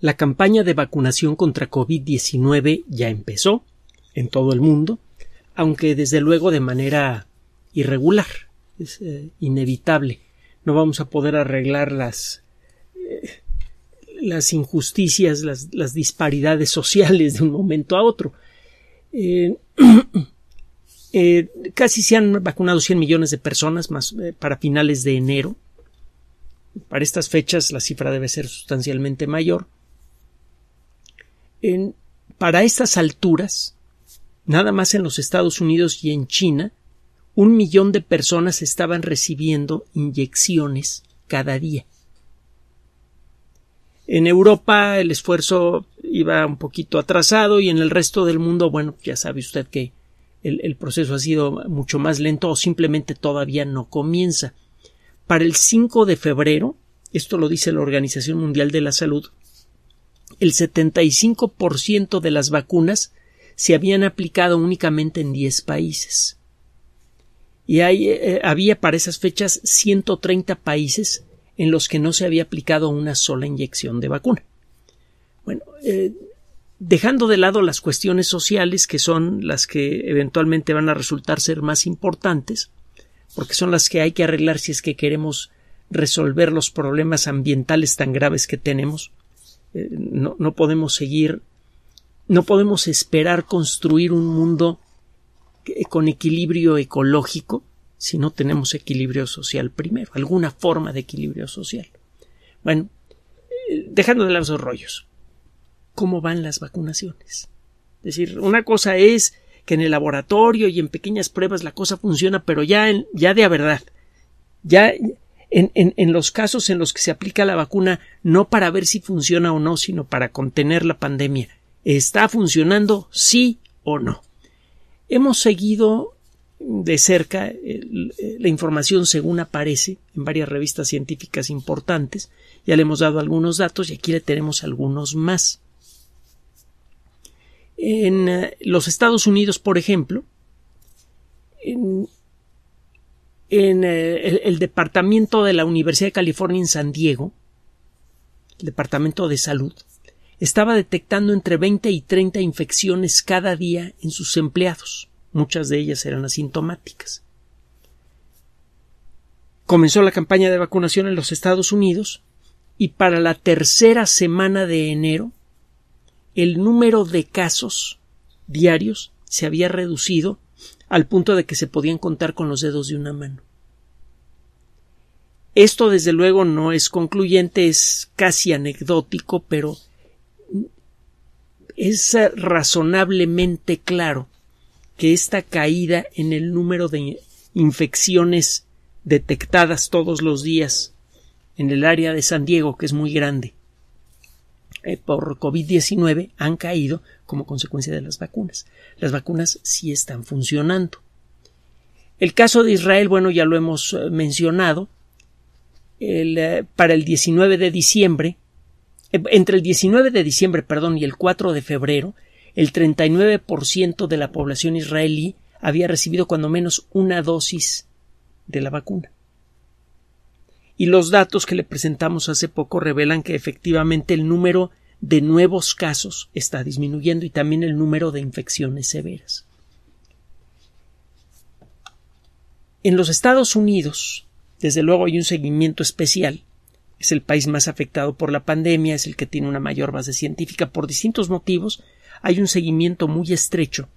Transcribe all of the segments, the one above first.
La campaña de vacunación contra COVID-19 ya empezó en todo el mundo, aunque desde luego de manera irregular, es eh, inevitable. No vamos a poder arreglar las, eh, injusticias, las, disparidades sociales de un momento a otro. Eh, casi se han vacunado 100 millones de personas más para finales de enero. Para estas fechas la cifra debe ser sustancialmente mayor en, para estas alturas, nada más en los Estados Unidos y en China, un millón de personas estaban recibiendo inyecciones cada día. En Europa el esfuerzo iba un poquito atrasado y en el resto del mundo, bueno, ya sabe usted que el, el, proceso ha sido mucho más lento o simplemente todavía no comienza. Para el 5 de febrero, esto lo dice la Organización Mundial de la Salud, el 75% de las vacunas se habían aplicado únicamente en 10 países. Y eh, eh, había para esas fechas 130 países en los que no se había aplicado una sola inyección de vacuna. Bueno, eh, dejando de lado las cuestiones sociales, que son las que eventualmente van a resultar ser más importantes, porque son las que hay que arreglar si es que queremos resolver los problemas ambientales tan graves que tenemos, eh, no, podemos seguir, no podemos esperar construir un mundo eh, con equilibrio ecológico si no tenemos equilibrio social primero, alguna forma de equilibrio social. Bueno, eh, dejando de lado esos rollos, ¿cómo van las vacunaciones? Es decir, una cosa es que en el laboratorio y en pequeñas pruebas la cosa funciona, pero ya, en, ya de a verdad, ya, en, los casos en los que se aplica la vacuna no para ver si funciona o no, sino para contener la pandemia. ¿Está funcionando sí o no? Hemos seguido de cerca eh, la información según aparece en varias revistas científicas importantes. Ya le hemos dado algunos datos y aquí le tenemos algunos más. En eh, los Estados Unidos, por ejemplo, en eh, el, departamento de la Universidad de California en San Diego, el departamento de salud, estaba detectando entre 20 y 30 infecciones cada día en sus empleados. Muchas de ellas eran asintomáticas. Comenzó la campaña de vacunación en los Estados Unidos y para la tercera semana de enero el número de casos diarios se había reducido al punto de que se podían contar con los dedos de una mano. Esto, desde luego, no es concluyente, es casi anecdótico, pero es razonablemente claro que esta caída en el número de infecciones detectadas todos los días en el área de San Diego, que es muy grande, eh, por COVID-19 han caído como consecuencia de las vacunas. Las vacunas sí están funcionando. El caso de Israel, bueno, ya lo hemos eh, mencionado. Eh, para el 19 de diciembre, entre el 19 de diciembre, perdón, y el 4 de febrero, el 39% de la población israelí había recibido cuando menos una dosis de la vacuna y los datos que le presentamos hace poco revelan que efectivamente el número de nuevos casos está disminuyendo y también el número de infecciones severas. En los Estados Unidos, desde luego hay un seguimiento especial. Es el país más afectado por la pandemia, es el que tiene una mayor base científica. Por distintos motivos, hay un seguimiento muy estrecho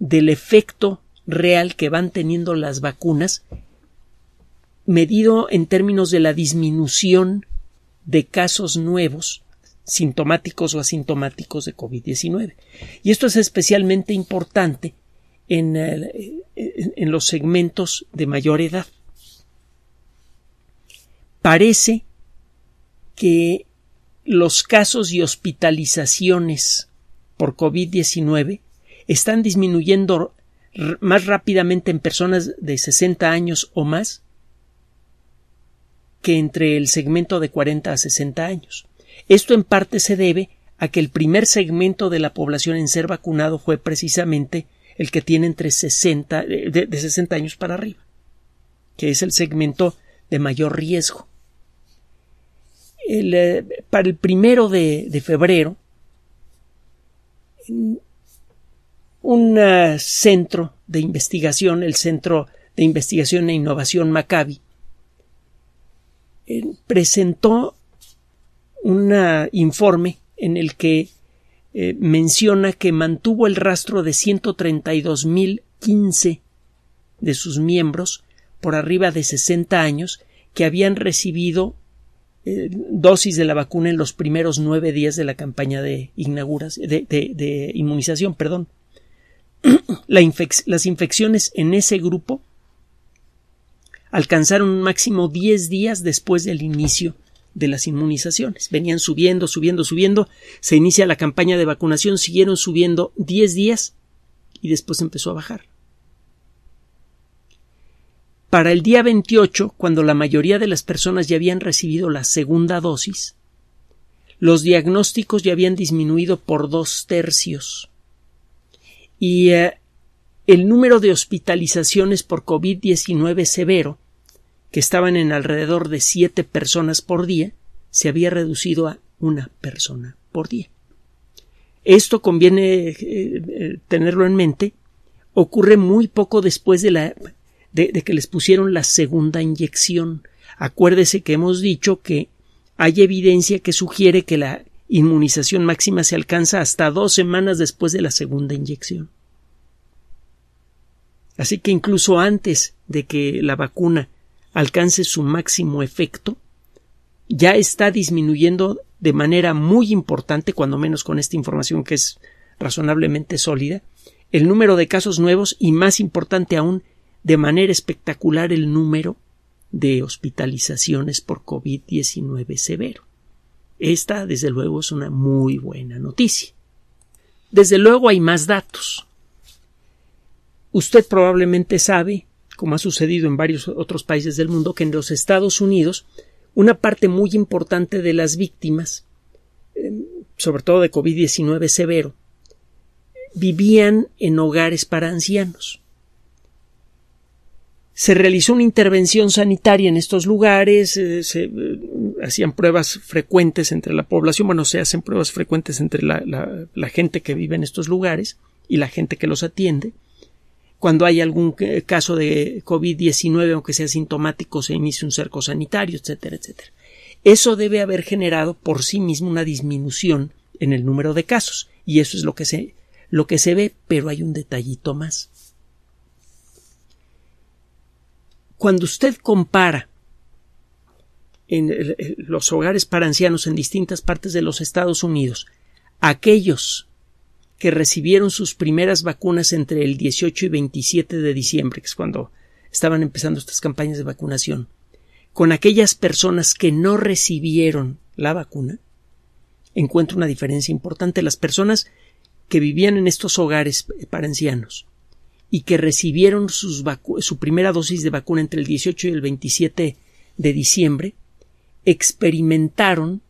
del efecto real que van teniendo las vacunas medido en términos de la disminución de casos nuevos sintomáticos o asintomáticos de COVID-19. Y esto es especialmente importante eh, en, los segmentos de mayor edad. Parece que los casos y hospitalizaciones por COVID-19 están disminuyendo más rápidamente en personas de 60 años o más que entre el segmento de 40 a 60 años. Esto en parte se debe a que el primer segmento de la población en ser vacunado fue precisamente el que tiene entre 60, eh, de, 60 años para arriba, que es el segmento de mayor riesgo. Eh, para el primero de, febrero, un eh, centro de investigación, el Centro de Investigación e Innovación Maccabi, eh, presentó un informe en el que eh, menciona que mantuvo el rastro de 132.015 de sus miembros por arriba de 60 años que habían recibido eh, dosis de la vacuna en los primeros nueve días de la campaña de, de, inmunización. Perdón. las infecciones en ese grupo alcanzaron un máximo 10 días después del inicio de las inmunizaciones. Venían subiendo, subiendo, subiendo. Se inicia la campaña de vacunación, siguieron subiendo 10 días y después empezó a bajar. Para el día 28, cuando la mayoría de las personas ya habían recibido la segunda dosis, los diagnósticos ya habían disminuido por dos tercios y eh, el número de hospitalizaciones por COVID-19 severo que estaban en alrededor de siete personas por día, se había reducido a una persona por día. Esto conviene eh, eh, tenerlo en mente. Ocurre muy poco después de, la, de que les pusieron la segunda inyección. Acuérdese que hemos dicho que hay evidencia que sugiere que la inmunización máxima se alcanza hasta dos semanas después de la segunda inyección. Así que incluso antes de que la vacuna alcance su máximo efecto, ya está disminuyendo de manera muy importante, cuando menos con esta información que es razonablemente sólida, el número de casos nuevos y, más importante aún, de manera espectacular el número de hospitalizaciones por COVID-19 severo. Esta, desde luego, es una muy buena noticia. Desde luego hay más datos. Usted probablemente sabe como ha sucedido en varios otros países del mundo, que en los Estados Unidos una parte muy importante de las víctimas, eh, sobre todo de COVID-19 severo, vivían en hogares para ancianos. Se realizó una intervención sanitaria en estos lugares, eh, se eh, hacían pruebas frecuentes entre la población, bueno, se hacen pruebas frecuentes entre la gente que vive en estos lugares y la gente que los atiende cuando hay algún caso de COVID-19, aunque sea sintomático, se inicia un cerco sanitario, etcétera, etcétera. Eso debe haber generado por sí mismo una disminución en el número de casos, y eso es lo que se, lo que se ve, pero hay un detallito más. Cuando usted compara en los hogares para ancianos en distintas partes de los Estados Unidos, aquellos que recibieron sus primeras vacunas entre el 18 y 27 de diciembre, que es cuando estaban empezando estas campañas de vacunación, con aquellas personas que no recibieron la vacuna, encuentro una diferencia importante. Las personas que vivían en estos hogares eh, para ancianos y que recibieron su primera dosis de vacuna entre el 18 y el 27 de diciembre, experimentaron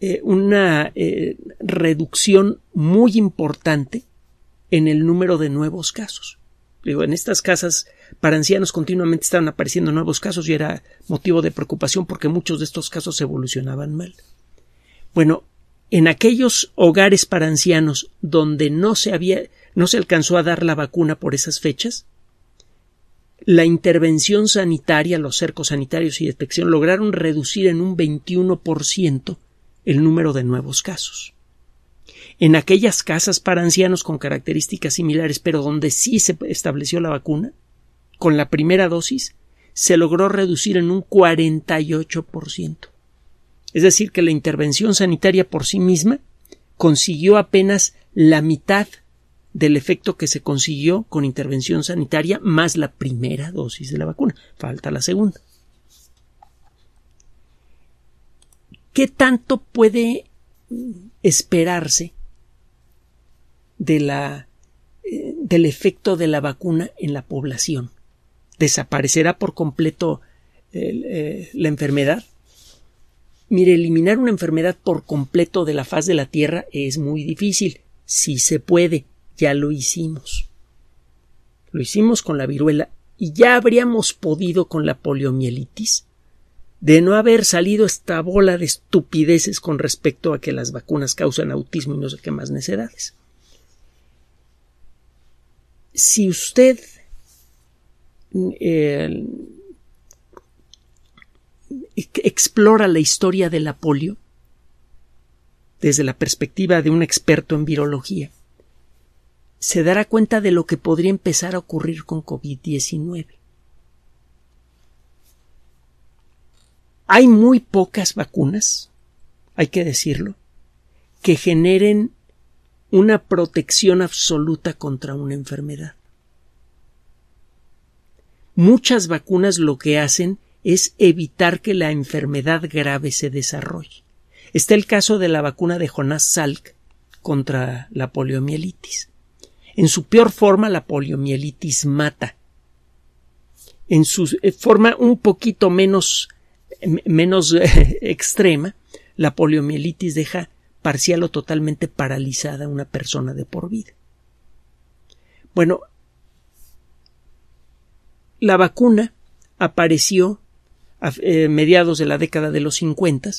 eh, una eh, reducción muy importante en el número de nuevos casos. Digo, en estas casas para ancianos continuamente estaban apareciendo nuevos casos y era motivo de preocupación porque muchos de estos casos evolucionaban mal. Bueno, en aquellos hogares para ancianos donde no se había no se alcanzó a dar la vacuna por esas fechas, la intervención sanitaria, los cercos sanitarios y detección lograron reducir en un 21% el número de nuevos casos. En aquellas casas para ancianos con características similares, pero donde sí se estableció la vacuna, con la primera dosis, se logró reducir en un 48%. Es decir, que la intervención sanitaria por sí misma consiguió apenas la mitad del efecto que se consiguió con intervención sanitaria más la primera dosis de la vacuna. Falta la segunda. ¿qué tanto puede esperarse de la, eh, del efecto de la vacuna en la población? ¿Desaparecerá por completo eh, la enfermedad? Mire, eliminar una enfermedad por completo de la faz de la Tierra es muy difícil. Si se puede, ya lo hicimos. Lo hicimos con la viruela y ya habríamos podido con la poliomielitis de no haber salido esta bola de estupideces con respecto a que las vacunas causan autismo y no sé qué más necedades. Si usted eh, explora la historia de la polio desde la perspectiva de un experto en virología, se dará cuenta de lo que podría empezar a ocurrir con COVID-19. Hay muy pocas vacunas, hay que decirlo, que generen una protección absoluta contra una enfermedad. Muchas vacunas lo que hacen es evitar que la enfermedad grave se desarrolle. Está el caso de la vacuna de Jonás Salk contra la poliomielitis. En su peor forma, la poliomielitis mata. En su eh, forma un poquito menos menos eh, extrema, la poliomielitis deja parcial o totalmente paralizada a una persona de por vida. Bueno, la vacuna apareció a eh, mediados de la década de los 50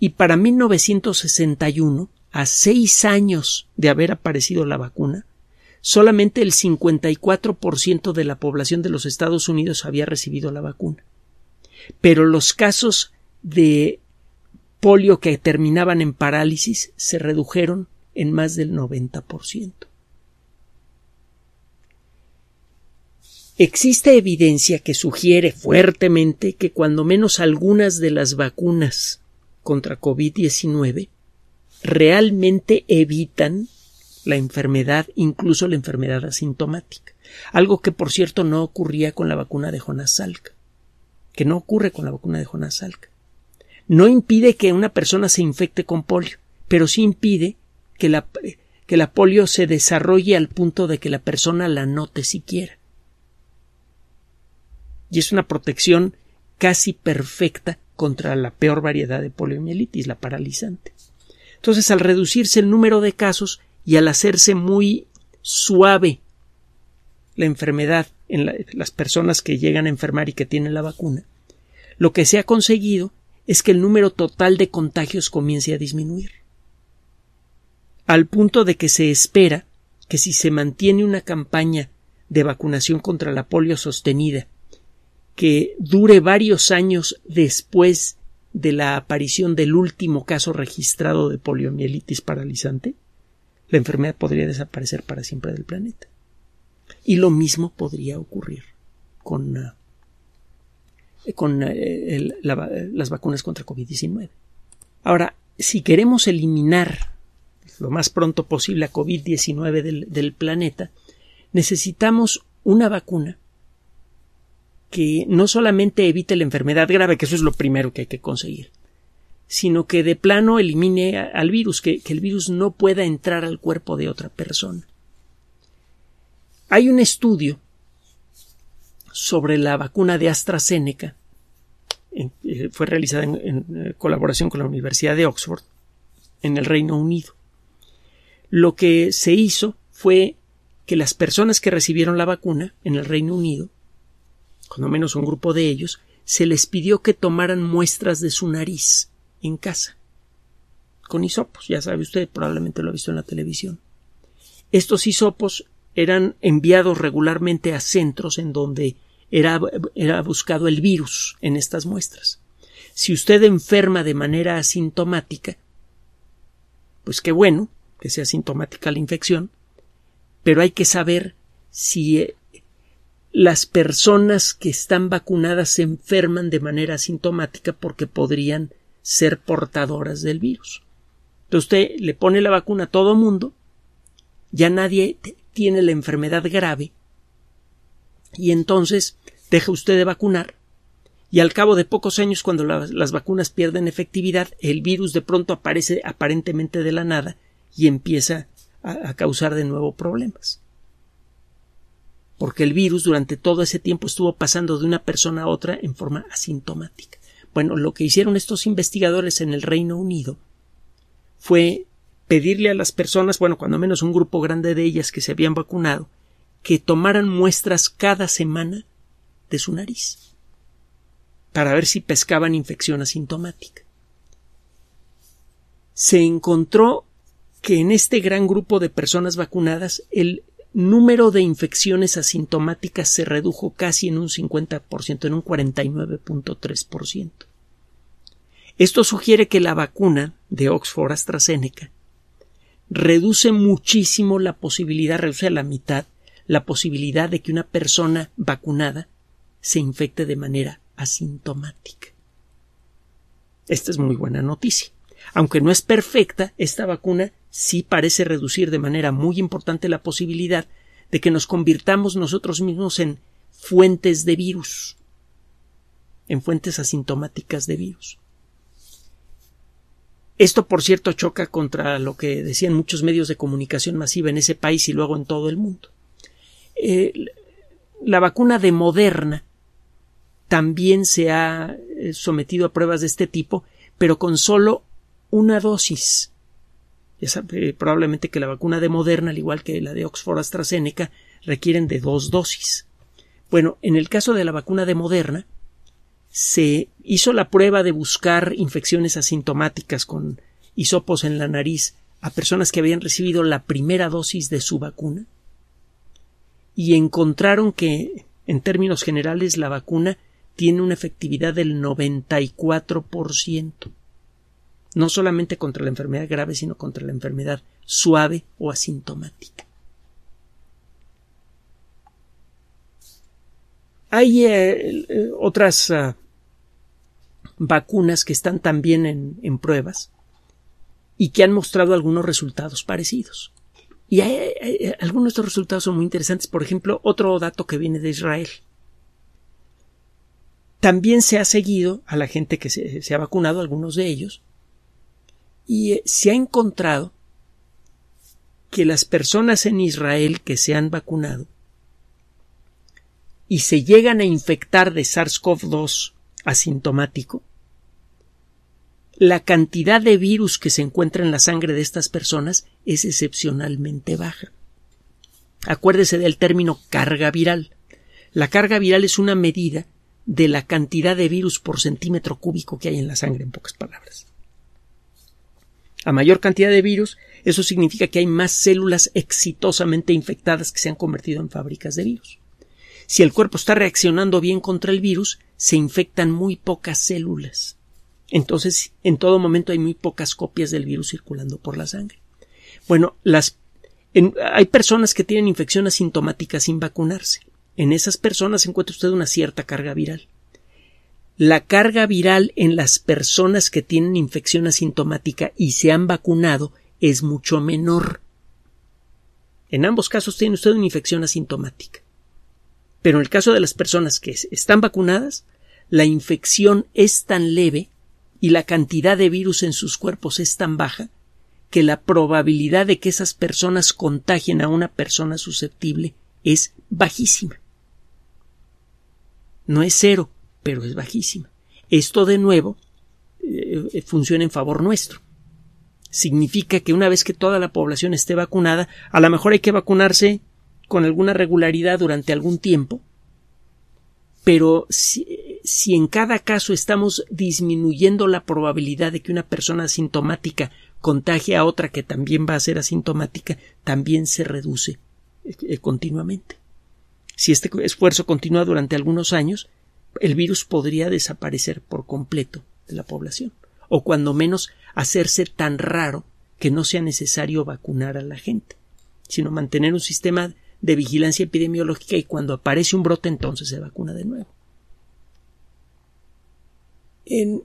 y para 1961, a seis años de haber aparecido la vacuna, solamente el 54% de la población de los Estados Unidos había recibido la vacuna pero los casos de polio que terminaban en parálisis se redujeron en más del 90%. Existe evidencia que sugiere fuertemente que cuando menos algunas de las vacunas contra COVID-19 realmente evitan la enfermedad, incluso la enfermedad asintomática, algo que por cierto no ocurría con la vacuna de Jonas que no ocurre con la vacuna de Jonas Salk. No impide que una persona se infecte con polio, pero sí impide que la, que la polio se desarrolle al punto de que la persona la note siquiera. Y es una protección casi perfecta contra la peor variedad de poliomielitis, la paralizante. Entonces, al reducirse el número de casos y al hacerse muy suave la enfermedad en las personas que llegan a enfermar y que tienen la vacuna, lo que se ha conseguido es que el número total de contagios comience a disminuir, al punto de que se espera que si se mantiene una campaña de vacunación contra la polio sostenida, que dure varios años después de la aparición del último caso registrado de poliomielitis paralizante, la enfermedad podría desaparecer para siempre del planeta. Y lo mismo podría ocurrir con, eh, con eh, eh, las vacunas contra COVID-19. Ahora, si queremos eliminar lo más pronto posible a COVID-19 del, planeta, necesitamos una vacuna que no solamente evite la enfermedad grave, que eso es lo primero que hay que conseguir, sino que de plano elimine al virus, que, el virus no pueda entrar al cuerpo de otra persona. Hay un estudio sobre la vacuna de AstraZeneca, eh, fue realizada en, eh, colaboración con la Universidad de Oxford, en el Reino Unido. Lo que se hizo fue que las personas que recibieron la vacuna en el Reino Unido, lo menos un grupo de ellos, se les pidió que tomaran muestras de su nariz en casa, con hisopos, ya sabe usted, probablemente lo ha visto en la televisión. Estos hisopos eran enviados regularmente a centros en donde era, era buscado el virus en estas muestras. Si usted enferma de manera asintomática, pues qué bueno que sea asintomática la infección, pero hay que saber si eh, las personas que están vacunadas se enferman de manera asintomática porque podrían ser portadoras del virus. Entonces usted le pone la vacuna a todo mundo, ya nadie tiene la enfermedad grave y entonces deja usted de vacunar y al cabo de pocos años cuando las vacunas pierden efectividad el virus de pronto aparece aparentemente de la nada y empieza a, a causar de nuevo problemas porque el virus durante todo ese tiempo estuvo pasando de una persona a otra en forma asintomática. Bueno, lo que hicieron estos investigadores en el Reino Unido fue pedirle a las personas, bueno, cuando menos un grupo grande de ellas que se habían vacunado, que tomaran muestras cada semana de su nariz para ver si pescaban infección asintomática. Se encontró que en este gran grupo de personas vacunadas el número de infecciones asintomáticas se redujo casi en un 50%, en un 49.3%. Esto sugiere que la vacuna de Oxford AstraZeneca reduce muchísimo la posibilidad, reduce a la mitad la posibilidad de que una persona vacunada se infecte de manera asintomática. Esta es muy buena noticia. Aunque no es perfecta, esta vacuna sí parece reducir de manera muy importante la posibilidad de que nos convirtamos nosotros mismos en fuentes de virus, en fuentes asintomáticas de virus. Esto, por cierto, choca contra lo que decían muchos medios de comunicación masiva en ese país y luego en todo el mundo. Eh, la vacuna de Moderna también se ha eh, sometido a pruebas de este tipo, pero con solo una dosis. Ya eh, probablemente que la vacuna de Moderna, al igual que la de Oxford AstraZeneca, requieren de dos dosis. Bueno, en el caso de la vacuna de Moderna, se hizo la prueba de buscar infecciones asintomáticas con hisopos en la nariz a personas que habían recibido la primera dosis de su vacuna y encontraron que, en términos generales, la vacuna tiene una efectividad del 94%, no solamente contra la enfermedad grave, sino contra la enfermedad suave o asintomática. Hay eh, eh, otras ah, vacunas que están también en, pruebas y que han mostrado algunos resultados parecidos. Y eh, algunos de estos resultados son muy interesantes. Por ejemplo, otro dato que viene de Israel. También se ha seguido a la gente que se, ha vacunado, algunos de ellos, y se ha encontrado que las personas en Israel que se han vacunado y se llegan a infectar de SARS-CoV-2 asintomático, la cantidad de virus que se encuentra en la sangre de estas personas es excepcionalmente baja. Acuérdese del término carga viral. La carga viral es una medida de la cantidad de virus por centímetro cúbico que hay en la sangre, en pocas palabras. A mayor cantidad de virus, eso significa que hay más células exitosamente infectadas que se han convertido en fábricas de virus. Si el cuerpo está reaccionando bien contra el virus, se infectan muy pocas células. Entonces, en todo momento hay muy pocas copias del virus circulando por la sangre. Bueno, las, hay personas que tienen infección asintomática sin vacunarse. En esas personas encuentra usted una cierta carga viral. La carga viral en las personas que tienen infección asintomática y se han vacunado es mucho menor. En ambos casos tiene usted una infección asintomática. Pero en el caso de las personas que están vacunadas, la infección es tan leve y la cantidad de virus en sus cuerpos es tan baja que la probabilidad de que esas personas contagien a una persona susceptible es bajísima. No es cero, pero es bajísima. Esto de nuevo eh, eh, funciona en favor nuestro. Significa que una vez que toda la población esté vacunada, a lo mejor hay que vacunarse con alguna regularidad durante algún tiempo, pero si, en cada caso estamos disminuyendo la probabilidad de que una persona asintomática contagie a otra que también va a ser asintomática, también se reduce eh, continuamente. Si este esfuerzo continúa durante algunos años, el virus podría desaparecer por completo de la población, o cuando menos hacerse tan raro que no sea necesario vacunar a la gente, sino mantener un sistema de vigilancia epidemiológica y cuando aparece un brote entonces se vacuna de nuevo. En,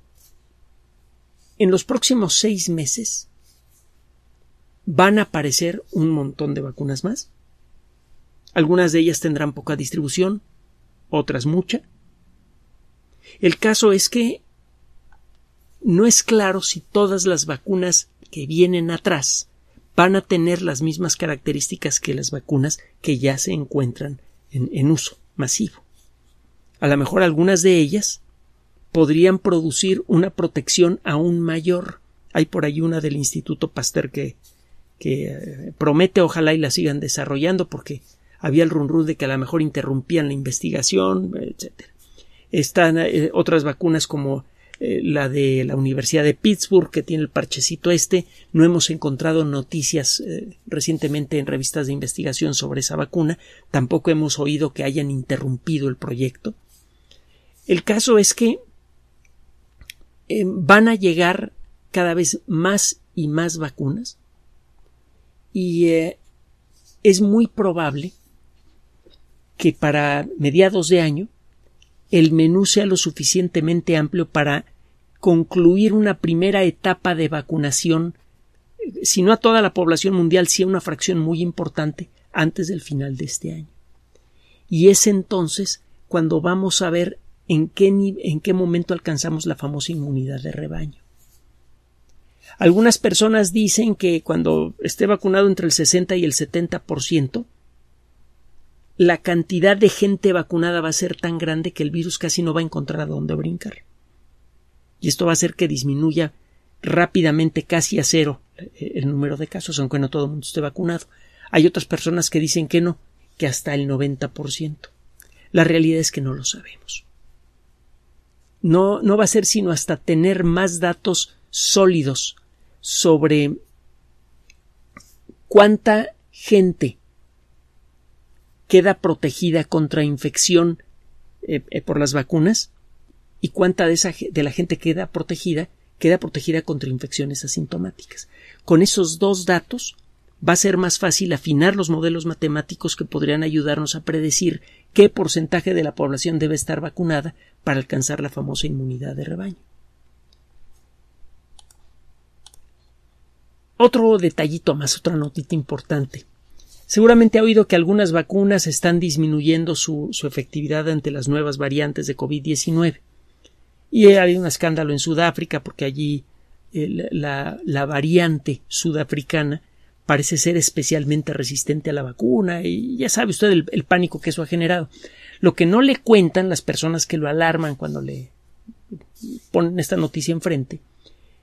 en los próximos seis meses van a aparecer un montón de vacunas más. Algunas de ellas tendrán poca distribución, otras mucha. El caso es que no es claro si todas las vacunas que vienen atrás van a tener las mismas características que las vacunas que ya se encuentran en, uso masivo. A lo mejor algunas de ellas podrían producir una protección aún mayor. Hay por ahí una del Instituto Pasteur que, eh, promete ojalá y la sigan desarrollando porque había el rumor de que a lo mejor interrumpían la investigación, etc. Están eh, otras vacunas como eh, la de la Universidad de Pittsburgh, que tiene el parchecito este. No hemos encontrado noticias eh, recientemente en revistas de investigación sobre esa vacuna. Tampoco hemos oído que hayan interrumpido el proyecto. El caso es que eh, van a llegar cada vez más y más vacunas y es muy probable que para mediados de año el menú sea lo suficientemente amplio para concluir una primera etapa de vacunación, eh, si no a toda la población mundial, sí a una fracción muy importante antes del final de este año. Y es entonces cuando vamos a ver en qué, en qué momento alcanzamos la famosa inmunidad de rebaño. Algunas personas dicen que cuando esté vacunado entre el 60 y el 70%, la cantidad de gente vacunada va a ser tan grande que el virus casi no va a encontrar a dónde brincar. Y esto va a hacer que disminuya rápidamente, casi a cero, eh, el número de casos, aunque no todo el mundo esté vacunado. Hay otras personas que dicen que no, que hasta el 90%. La realidad es que no lo sabemos. No, no va a ser sino hasta tener más datos sólidos sobre cuánta gente queda protegida contra infección eh, eh, por las vacunas y cuánta de, esa, de la gente queda protegida, queda protegida contra infecciones asintomáticas. Con esos dos datos va a ser más fácil afinar los modelos matemáticos que podrían ayudarnos a predecir qué porcentaje de la población debe estar vacunada para alcanzar la famosa inmunidad de rebaño. Otro detallito más, otra notita importante. Seguramente ha oído que algunas vacunas están disminuyendo su, efectividad ante las nuevas variantes de COVID-19. Y ha habido un escándalo en Sudáfrica porque allí eh, la, variante sudafricana parece ser especialmente resistente a la vacuna y ya sabe usted el pánico que eso ha generado. Lo que no le cuentan las personas que lo alarman cuando le ponen esta noticia enfrente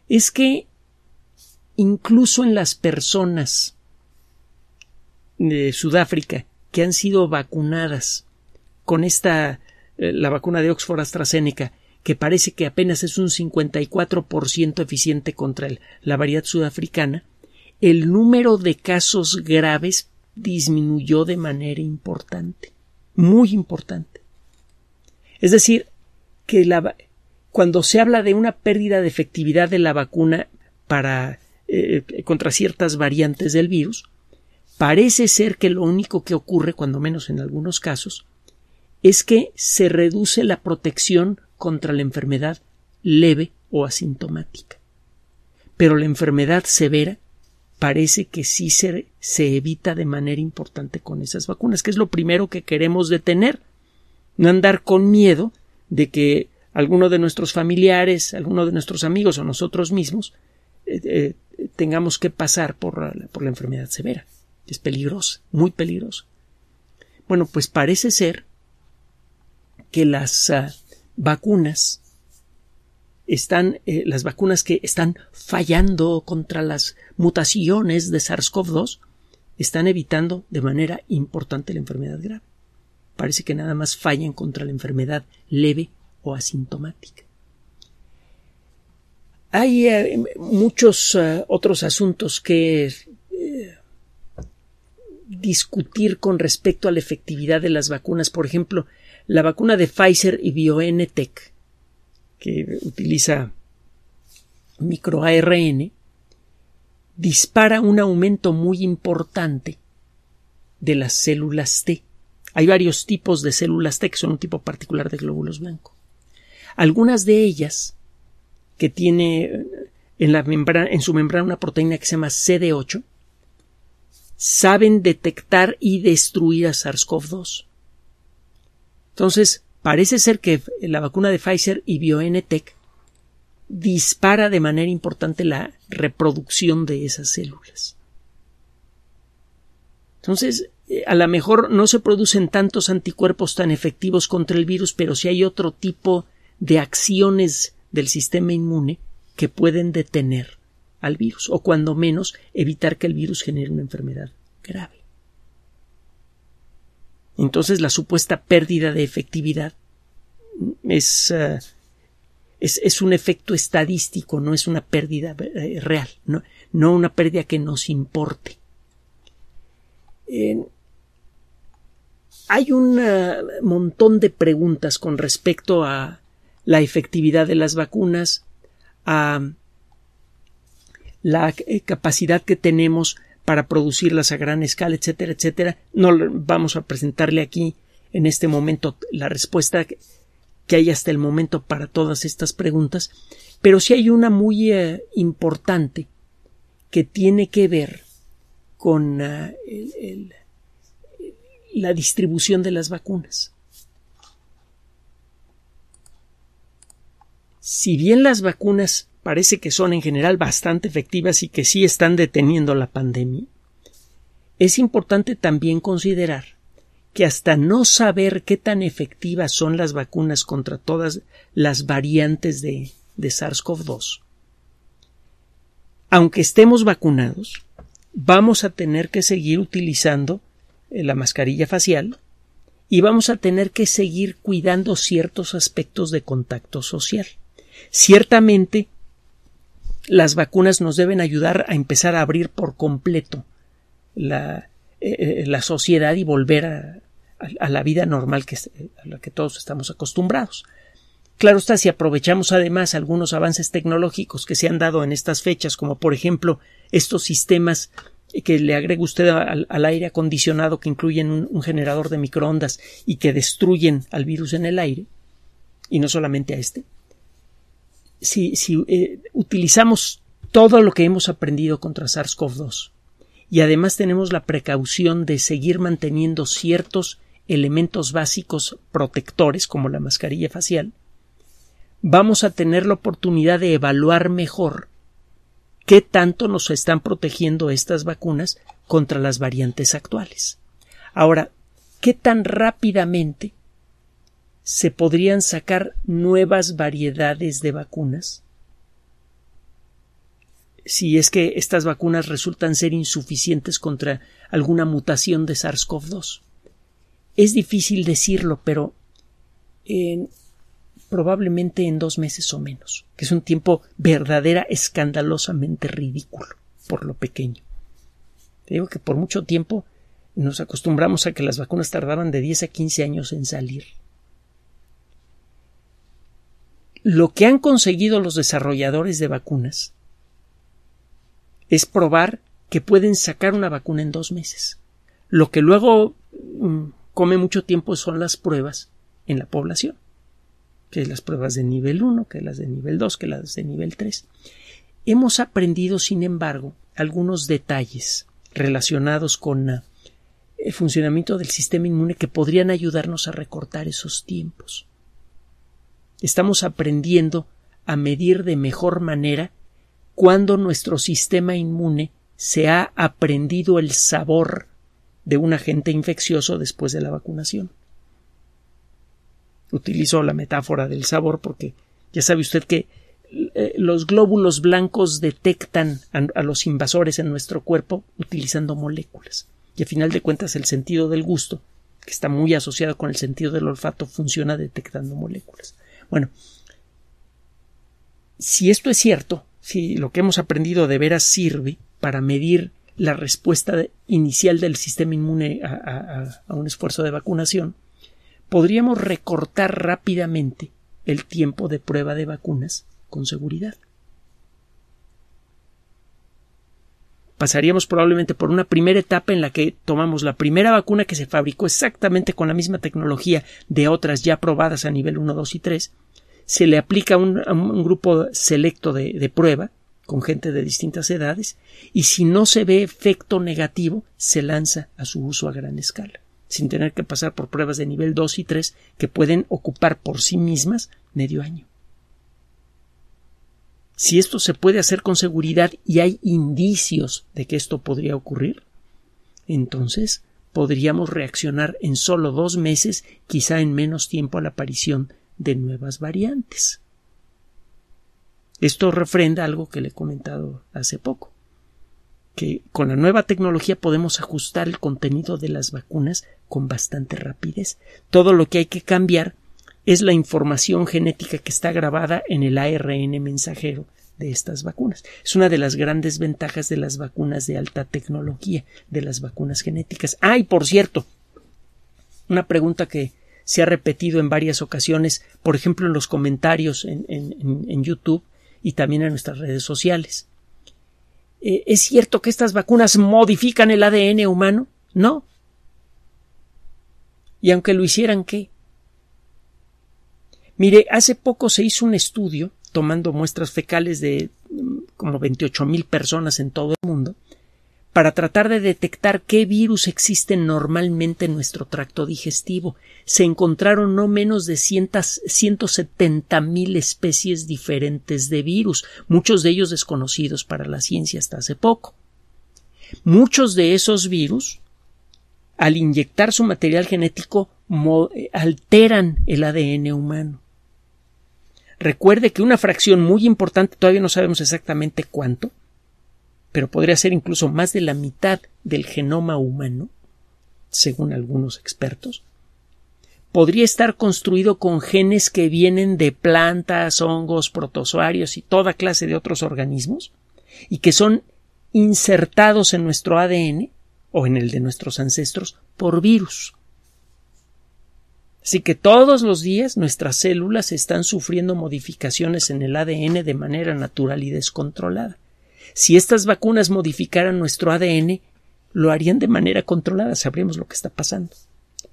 es que incluso en las personas de Sudáfrica que han sido vacunadas con esta eh, la vacuna de Oxford AstraZeneca que parece que apenas es un 54% eficiente contra la variedad sudafricana, el número de casos graves disminuyó de manera importante, muy importante. Es decir, que la, cuando se habla de una pérdida de efectividad de la vacuna para eh, eh, contra ciertas variantes del virus, Parece ser que lo único que ocurre, cuando menos en algunos casos, es que se reduce la protección contra la enfermedad leve o asintomática. Pero la enfermedad severa parece que sí se, se, evita de manera importante con esas vacunas, que es lo primero que queremos detener. No andar con miedo de que alguno de nuestros familiares, alguno de nuestros amigos o nosotros mismos eh, eh, tengamos que pasar por, por la enfermedad severa. Es peligroso, muy peligroso. Bueno, pues parece ser que las ah, vacunas están eh, las vacunas que están fallando contra las mutaciones de SARS-CoV-2 están evitando de manera importante la enfermedad grave. Parece que nada más fallan contra la enfermedad leve o asintomática. Hay eh, muchos ah, otros asuntos que discutir con respecto a la efectividad de las vacunas. Por ejemplo, la vacuna de Pfizer y BioNTech, que utiliza microARN, dispara un aumento muy importante de las células T. Hay varios tipos de células T que son un tipo particular de glóbulos blancos. Algunas de ellas, que tiene en, en su membrana una proteína que se llama CD8, saben detectar y destruir a SARS-CoV-2. Entonces, parece ser que la vacuna de Pfizer y BioNTech dispara de manera importante la reproducción de esas células. Entonces, eh, a lo mejor no se producen tantos anticuerpos tan efectivos contra el virus, pero sí hay otro tipo de acciones del sistema inmune que pueden detener al virus o cuando menos evitar que el virus genere una enfermedad grave. Entonces la supuesta pérdida de efectividad es, eh, es, un efecto estadístico, no es una pérdida eh, real, no, una pérdida que nos importe. hay un eh, montón de preguntas con respecto a la efectividad de las vacunas, a la eh, capacidad que tenemos para producirlas a gran escala, etcétera, etcétera. No vamos a presentarle aquí en este momento la respuesta que hay hasta el momento para todas estas preguntas, pero sí hay una muy eh, importante que tiene que ver con eh, la distribución de las vacunas. Si bien las vacunas parece que son en general bastante efectivas y que sí están deteniendo la pandemia, es importante también considerar que hasta no saber qué tan efectivas son las vacunas contra todas las variantes de, SARS-CoV-2, aunque estemos vacunados, vamos a tener que seguir utilizando eh, la mascarilla facial y vamos a tener que seguir cuidando ciertos aspectos de contacto social. Ciertamente, las vacunas nos deben ayudar a empezar a abrir por completo la, eh, eh, la sociedad y volver a, la vida normal que, eh, a la que todos estamos acostumbrados. Claro está, si aprovechamos además algunos avances tecnológicos que se han dado en estas fechas, como por ejemplo estos sistemas que le agrega usted al, aire acondicionado que incluyen un, generador de microondas y que destruyen al virus en el aire, y no solamente a este, si, eh, utilizamos todo lo que hemos aprendido contra SARS-CoV-2 y además tenemos la precaución de seguir manteniendo ciertos elementos básicos protectores como la mascarilla facial, vamos a tener la oportunidad de evaluar mejor qué tanto nos están protegiendo estas vacunas contra las variantes actuales. Ahora, ¿qué tan rápidamente se podrían sacar nuevas variedades de vacunas? Si es que estas vacunas resultan ser insuficientes contra alguna mutación de SARS-CoV-2. Es difícil decirlo, pero probablemente en dos meses o menos, que es un tiempo verdadera escandalosamente ridículo, por lo pequeño. Te digo que por mucho tiempo nos acostumbramos a que las vacunas tardaban de 10 a 15 años en salir lo que han conseguido los desarrolladores de vacunas es probar que pueden sacar una vacuna en dos meses. Lo que luego mm, come mucho tiempo son las pruebas en la población, que es las pruebas de nivel 1, que las de nivel 2, que las de nivel 3. Hemos aprendido, sin embargo, algunos detalles relacionados con el eh, funcionamiento del sistema inmune que podrían ayudarnos a recortar esos tiempos estamos aprendiendo a medir de mejor manera cuando nuestro sistema inmune se ha aprendido el sabor de un agente infeccioso después de la vacunación. Utilizo la metáfora del sabor porque ya sabe usted que eh, los glóbulos blancos detectan a, los invasores en nuestro cuerpo utilizando moléculas. Y a final de cuentas el sentido del gusto, que está muy asociado con el sentido del olfato, funciona detectando moléculas. Bueno, si esto es cierto, si lo que hemos aprendido de veras sirve para medir la respuesta inicial del sistema inmune a, a un esfuerzo de vacunación, podríamos recortar rápidamente el tiempo de prueba de vacunas con seguridad. pasaríamos probablemente por una primera etapa en la que tomamos la primera vacuna que se fabricó exactamente con la misma tecnología de otras ya probadas a nivel 1, 2 y 3, se le aplica a un grupo selecto de, de prueba con gente de distintas edades y si no se ve efecto negativo se lanza a su uso a gran escala sin tener que pasar por pruebas de nivel 2 y 3 que pueden ocupar por sí mismas medio año si esto se puede hacer con seguridad y hay indicios de que esto podría ocurrir, entonces podríamos reaccionar en solo dos meses, quizá en menos tiempo, a la aparición de nuevas variantes. Esto refrenda algo que le he comentado hace poco, que con la nueva tecnología podemos ajustar el contenido de las vacunas con bastante rapidez. Todo lo que hay que cambiar es la información genética que está grabada en el ARN mensajero de estas vacunas. Es una de las grandes ventajas de las vacunas de alta tecnología, de las vacunas genéticas. Ah, y por cierto, una pregunta que se ha repetido en varias ocasiones, por ejemplo, en los comentarios en, en YouTube y también en nuestras redes sociales. Eh, ¿Es cierto que estas vacunas modifican el ADN humano? No. ¿Y aunque lo hicieran qué? Mire, hace poco se hizo un estudio tomando muestras fecales de mm, como 28 mil personas en todo el mundo para tratar de detectar qué virus existen normalmente en nuestro tracto digestivo. Se encontraron no menos de 170 mil especies diferentes de virus, muchos de ellos desconocidos para la ciencia hasta hace poco. Muchos de esos virus, al inyectar su material genético, eh, alteran el ADN humano. Recuerde que una fracción muy importante, todavía no sabemos exactamente cuánto, pero podría ser incluso más de la mitad del genoma humano, según algunos expertos, podría estar construido con genes que vienen de plantas, hongos, protozoarios y toda clase de otros organismos, y que son insertados en nuestro ADN o en el de nuestros ancestros por virus. Así que todos los días nuestras células están sufriendo modificaciones en el ADN de manera natural y descontrolada. Si estas vacunas modificaran nuestro ADN, lo harían de manera controlada, sabríamos lo que está pasando.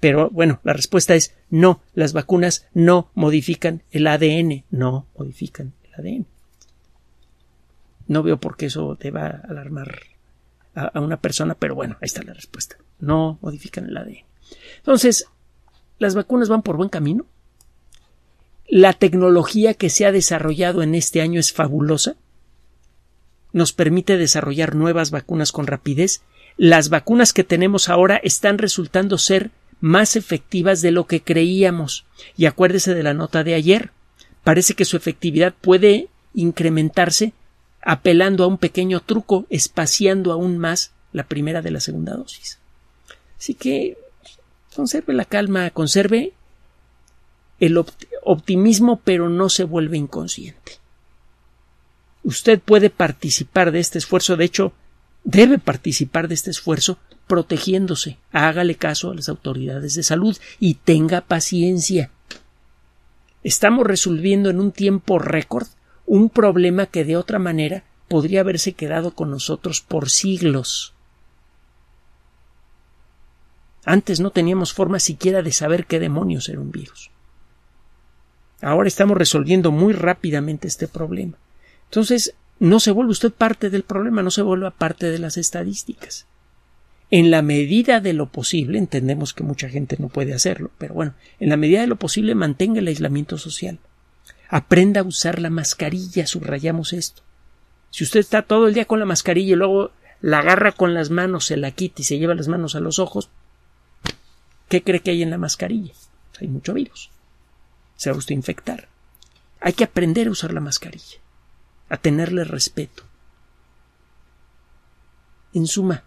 Pero bueno, la respuesta es no, las vacunas no modifican el ADN, no modifican el ADN. No veo por qué eso te va a, alarmar a una persona, pero bueno, ahí está la respuesta. No modifican el ADN. Entonces, ¿Las vacunas van por buen camino? ¿La tecnología que se ha desarrollado en este año es fabulosa? ¿Nos permite desarrollar nuevas vacunas con rapidez? ¿Las vacunas que tenemos ahora están resultando ser más efectivas de lo que creíamos? Y acuérdese de la nota de ayer. Parece que su efectividad puede incrementarse apelando a un pequeño truco, espaciando aún más la primera de la segunda dosis. Así que conserve la calma, conserve el optimismo, pero no se vuelve inconsciente. Usted puede participar de este esfuerzo, de hecho, debe participar de este esfuerzo protegiéndose. Hágale caso a las autoridades de salud y tenga paciencia. Estamos resolviendo en un tiempo récord un problema que de otra manera podría haberse quedado con nosotros por siglos. Antes no teníamos forma siquiera de saber qué demonios era un virus. Ahora estamos resolviendo muy rápidamente este problema. Entonces, no se vuelve usted parte del problema, no se vuelva parte de las estadísticas. En la medida de lo posible, entendemos que mucha gente no puede hacerlo, pero bueno, en la medida de lo posible mantenga el aislamiento social. Aprenda a usar la mascarilla, subrayamos esto. Si usted está todo el día con la mascarilla y luego la agarra con las manos, se la quita y se lleva las manos a los ojos, ¿Qué cree que hay en la mascarilla? Hay mucho virus. Se va usted infectar. Hay que aprender a usar la mascarilla, a tenerle respeto. En suma,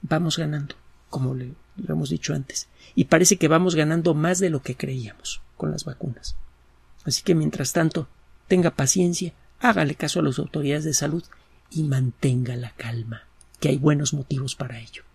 vamos ganando, como le, lo hemos dicho antes, y parece que vamos ganando más de lo que creíamos con las vacunas. Así que, mientras tanto, tenga paciencia, hágale caso a las autoridades de salud y mantenga la calma, que hay buenos motivos para ello.